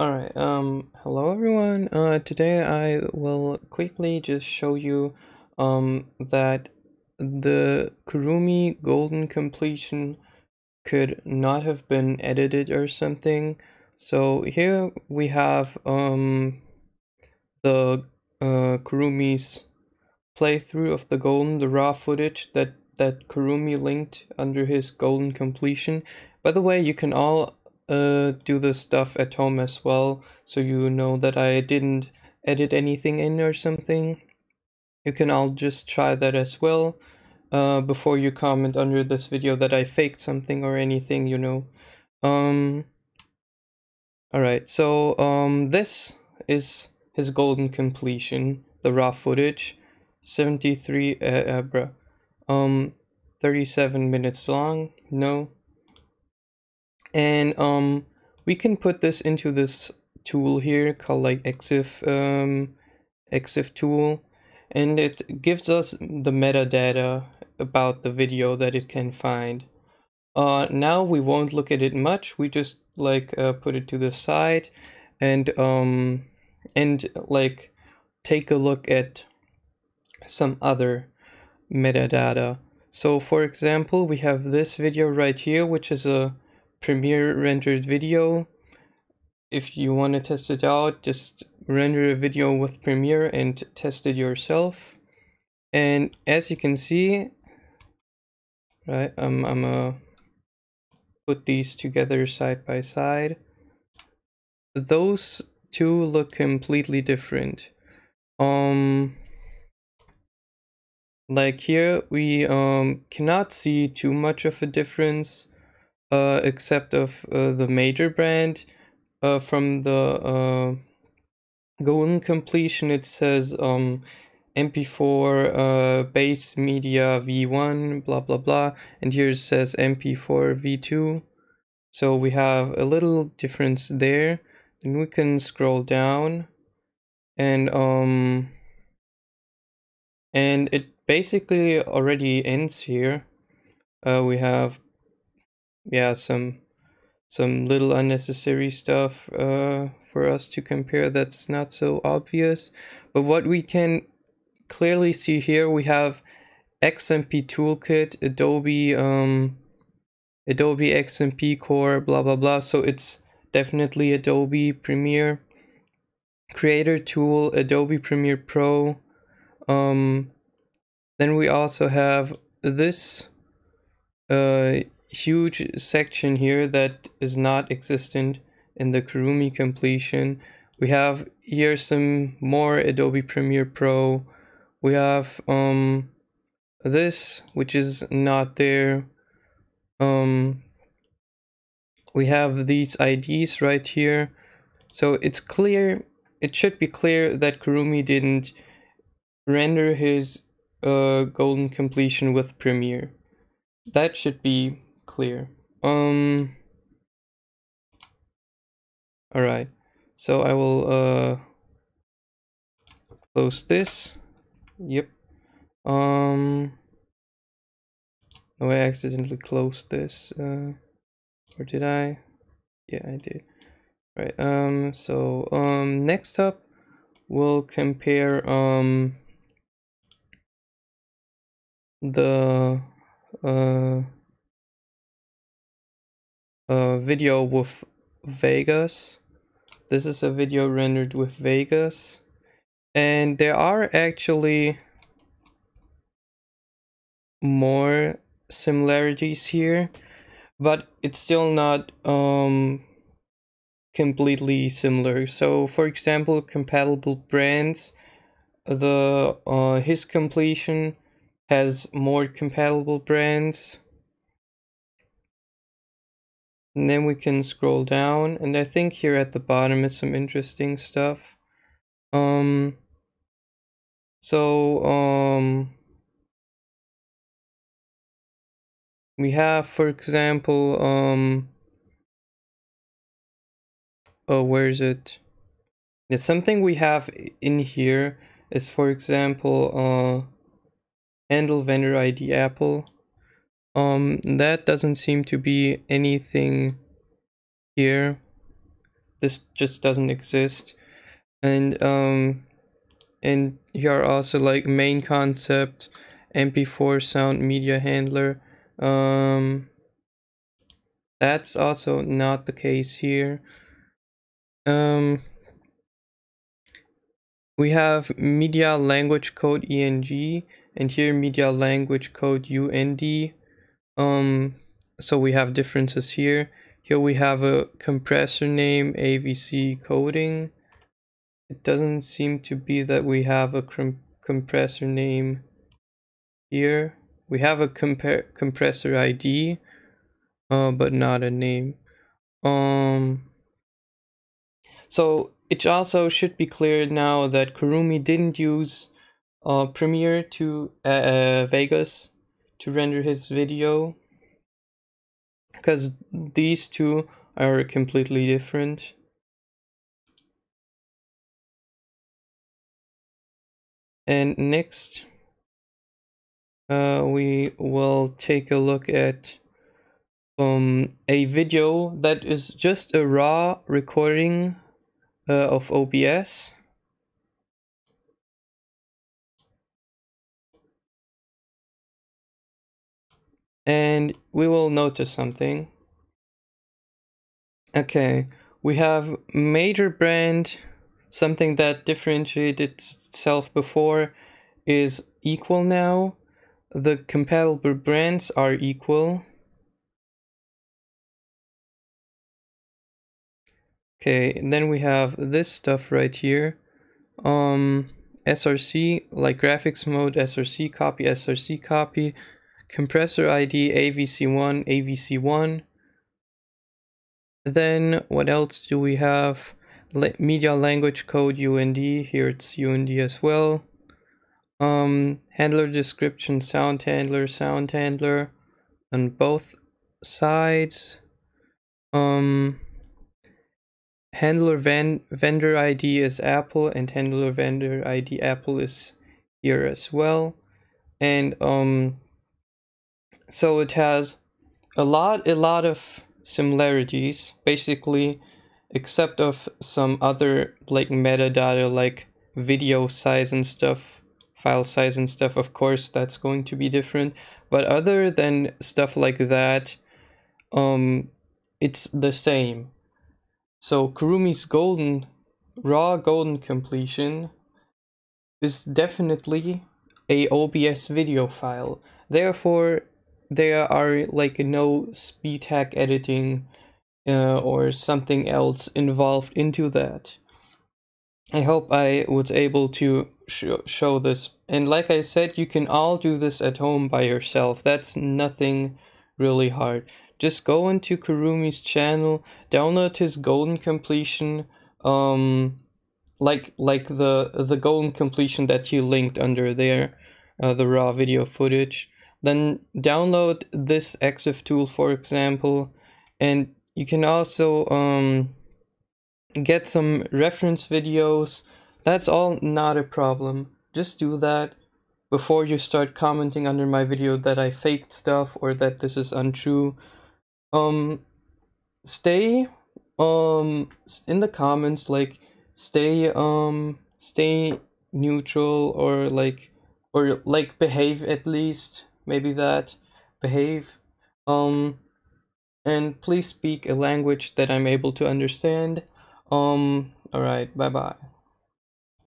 Alright, um, hello everyone. Uh, today I will quickly just show you um, that the Kurumi Golden Completion could not have been edited or something. So here we have um, the uh, Kurumi's playthrough of the Golden, the raw footage that, that Kurumi linked under his Golden Completion. By the way, you can all uh, do the stuff at home as well, so you know that I didn't edit anything in or something. You can all just try that as well uh, before you comment under this video that I faked something or anything, you know. Um, Alright, so um, this is his golden completion, the raw footage, 73 uh, uh, bruh, um, 37 minutes long, no, and um, we can put this into this tool here called like exif um, exif tool and it gives us the metadata about the video that it can find uh, now we won't look at it much we just like uh, put it to the side and um and like take a look at some other metadata so for example we have this video right here which is a Premiere rendered video. If you want to test it out, just render a video with Premiere and test it yourself. And as you can see, right, I'm I'm gonna put these together side by side. Those two look completely different. Um, like here, we um, cannot see too much of a difference uh, except of uh, the major brand. Uh, from the uh, golden completion, it says um, MP4 uh, base media V1, blah, blah, blah. And here it says MP4 V2. So we have a little difference there. Then we can scroll down and um, and it basically already ends here. Uh, we have yeah, some some little unnecessary stuff uh, for us to compare that's not so obvious. But what we can clearly see here, we have XMP Toolkit, Adobe, um, Adobe XMP Core, blah, blah, blah. So it's definitely Adobe Premiere, Creator Tool, Adobe Premiere Pro. Um, then we also have this uh, huge section here that is not existent in the Kurumi completion. We have here some more Adobe Premiere Pro. We have um, this, which is not there. Um, we have these IDs right here. So it's clear, it should be clear that Kurumi didn't render his uh, golden completion with Premiere. That should be clear. Um, all right, so I will uh, close this. Yep. Um, no, I accidentally closed this. Uh, or did I? Yeah, I did. All right. Um. So um. Next up, we'll compare um. The uh a video with Vegas. This is a video rendered with Vegas. And there are actually more similarities here, but it's still not um, completely similar. So, for example, compatible brands, the uh, his completion has more compatible brands and then we can scroll down, and I think here at the bottom is some interesting stuff. Um, so, um, we have, for example, um, oh, where is it? Yeah, something we have in here is, for example, uh, handle vendor ID Apple. Um, that doesn't seem to be anything here. This just doesn't exist. And, um, and here are also like main concept, MP4 sound media handler. Um, that's also not the case here. Um, we have media language code ENG and here media language code UND um, so we have differences here. Here we have a compressor name, AVC coding. It doesn't seem to be that we have a compressor name here. We have a compressor ID, uh, but not a name. Um, so it also should be clear now that Kurumi didn't use uh, Premiere to uh, uh Vegas to render his video because these two are completely different. And next, uh, we will take a look at um, a video that is just a raw recording uh, of OBS. and we will notice something. Okay, we have major brand, something that differentiated itself before is equal now. The compatible brands are equal. Okay, and then we have this stuff right here. Um, SRC, like graphics mode, SRC copy, SRC copy, compressor ID AVC1, AVC1. Then what else do we have? media language code UND, here it's UND as well. Um, handler description, sound handler, sound handler on both sides. Um, handler van vendor ID is Apple and handler vendor ID Apple is here as well. And um, so it has a lot a lot of similarities basically except of some other like metadata like video size and stuff file size and stuff of course that's going to be different but other than stuff like that um it's the same so kurumi's golden raw golden completion is definitely a obs video file therefore there are like no speed editing uh, or something else involved into that. I hope I was able to sh show this. And like I said, you can all do this at home by yourself. That's nothing really hard. Just go into Kurumi's channel, download his golden completion, um, like like the the golden completion that you linked under there, uh, the raw video footage. Then download this EXIF tool, for example, and you can also um, get some reference videos. That's all not a problem. Just do that before you start commenting under my video that I faked stuff or that this is untrue. Um, stay um in the comments like stay um stay neutral or like or like behave at least maybe that, behave, um, and please speak a language that I'm able to understand. Um, alright, bye bye.